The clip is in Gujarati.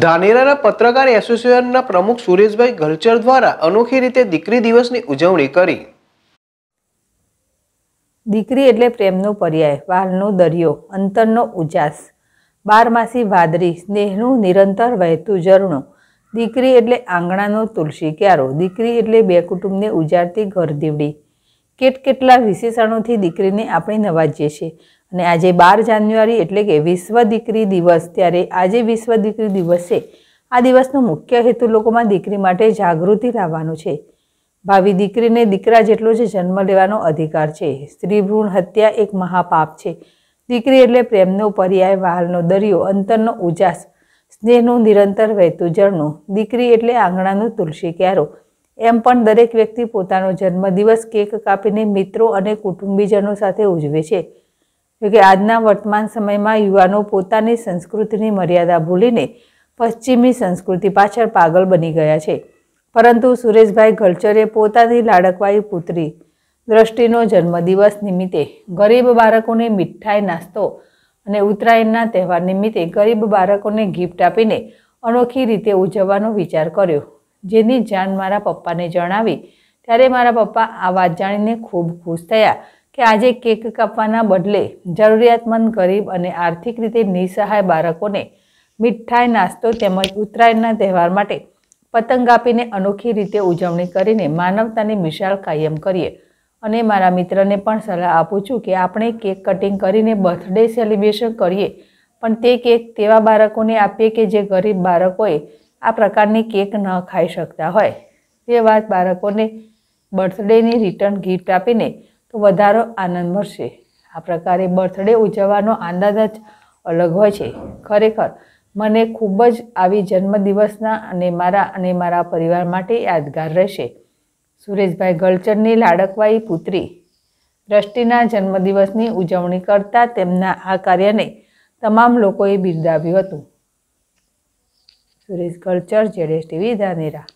ધાનેરાના પત્રકાર એસોસિએશનના પ્રમુખ સુરેશભાઈ ગલચર દ્વારા અનોખી રીતે દીકરી દિવસની ઉજવણી કરી દીકરી એટલે પ્રેમનો પર્યાય વાલનો દરિયો અંતરનો ઉજાસ બારમાસી વાદરી સ્નેહનું નિરંતર વહેતું ઝરણું દીકરી એટલે આંગણાનો તુલસી ક્યારો દીકરી એટલે બે કુટુંબને ઉજાડતી ઘર દીવડી કેટ કેટલા વિશેષણોથી દીકરીને આપણે નવાજીએ છીએ અને આજે બાર જાન્યુઆરી એટલે કે વિશ્વ દીકરી દિવસ ત્યારે આજે વિશ્વ દીકરી દિવસ છે આ દિવસનો મુખ્ય હેતુ લોકોમાં દીકરી માટે જાગૃતિ લાવવાનો છે ભાવિ દીકરીને દીકરા જેટલો જ જન્મ લેવાનો અધિકાર છે સ્ત્રી ભ્રૂણ હત્યા એક મહાપાપ છે દીકરી એટલે પ્રેમનો પર્યાય વહાલનો દરિયો અંતરનો ઉજાસ સ્નેહનું નિરંતર વહેતું ઝરણું દીકરી એટલે આંગણાનો તુલસી ક્યારો એમ પણ દરેક વ્યક્તિ પોતાનો જન્મદિવસ કેક કાપીને મિત્રો અને કુટુંબીજનો સાથે ઉજવે છે જોકે આજના વર્તમાન સમયમાં યુવાનો પોતાની સંસ્કૃતિની મર્યાદા ભૂલીને પશ્ચિમી સંસ્કૃતિ પાછળ પાગલ બની ગયા છે પરંતુ સુરેશભાઈ ગલચરે પોતાની લાડકવાઈ પુત્રી દ્રષ્ટિનો જન્મદિવસ નિમિત્તે ગરીબ બાળકોને મીઠાઈ નાસ્તો અને ઉત્તરાયણના તહેવાર નિમિત્તે ગરીબ બાળકોને ગિફ્ટ આપીને અનોખી રીતે ઉજવવાનો વિચાર કર્યો જેની જાણ મારા પપ્પાને જણાવી ત્યારે મારા પપ્પા આ વાત જાણીને ખૂબ ખુશ થયા કે આજે કેક કાપવાના બદલે જરૂરિયાતમંદ ગરીબ અને આર્થિક રીતે નિસહાય બાળકોને મીઠાઈ નાસ્તો તેમજ ઉત્તરાયણના તહેવાર માટે પતંગ આપીને અનોખી રીતે ઉજવણી કરીને માનવતાની મિશાળ કાયમ કરીએ અને મારા મિત્રને પણ સલાહ આપું છું કે આપણે કેક કટિંગ કરીને બર્થડે સેલિબ્રેશન કરીએ પણ તે કેક તેવા બાળકોને આપીએ કે જે ગરીબ બાળકોએ આ પ્રકારની કેક ન ખાઈ શકતા હોય તે વાત બાળકોને બર્થડેની રિટર્ન ગિફ્ટ આપીને તો વધારો આનંદ મળશે આ પ્રકારે બર્થડે ઉજવવાનો આનંદ જ અલગ હોય છે ખરેખર મને ખૂબ જ આવી જન્મદિવસના અને મારા અને મારા પરિવાર માટે યાદગાર રહેશે સુરેશભાઈ ગલચરની લાડકવાઈ પુત્રી દ્રષ્ટિના જન્મદિવસની ઉજવણી કરતા તેમના આ કાર્યને તમામ લોકોએ બિરદાવ્યું હતું સુરેશ ગલચર જેડેશ ટીવી ધાનેરા